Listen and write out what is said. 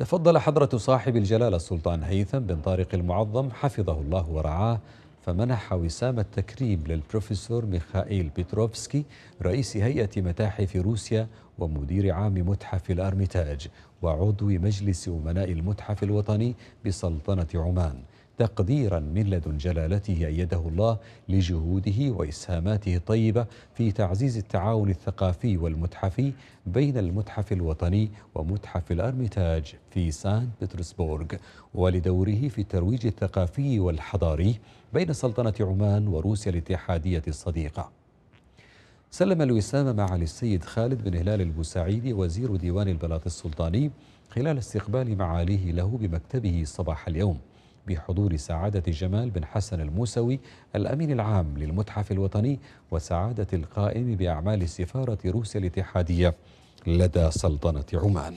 تفضل حضرة صاحب الجلالة السلطان هيثم بن طارق المعظم حفظه الله ورعاه فمنح وسام التكريم للبروفيسور ميخائيل بيتروفسكي رئيس هيئة متاحف روسيا ومدير عام متحف الأرميتاج وعضو مجلس أمناء المتحف الوطني بسلطنة عمان تقديرا من لدن جلالته أيده الله لجهوده وإسهاماته الطيبة في تعزيز التعاون الثقافي والمتحفي بين المتحف الوطني ومتحف الأرميتاج في سان بطرسبورغ ولدوره في الترويج الثقافي والحضاري بين سلطنة عمان وروسيا الاتحادية الصديقة سلم الوسام معالي السيد خالد بن هلال البوسعيدي وزير ديوان البلاط السلطاني خلال استقبال معاليه له بمكتبه صباح اليوم بحضور سعادة جمال بن حسن الموسوي الأمين العام للمتحف الوطني وسعادة القائم بأعمال سفارة روسيا الاتحادية لدى سلطنة عمان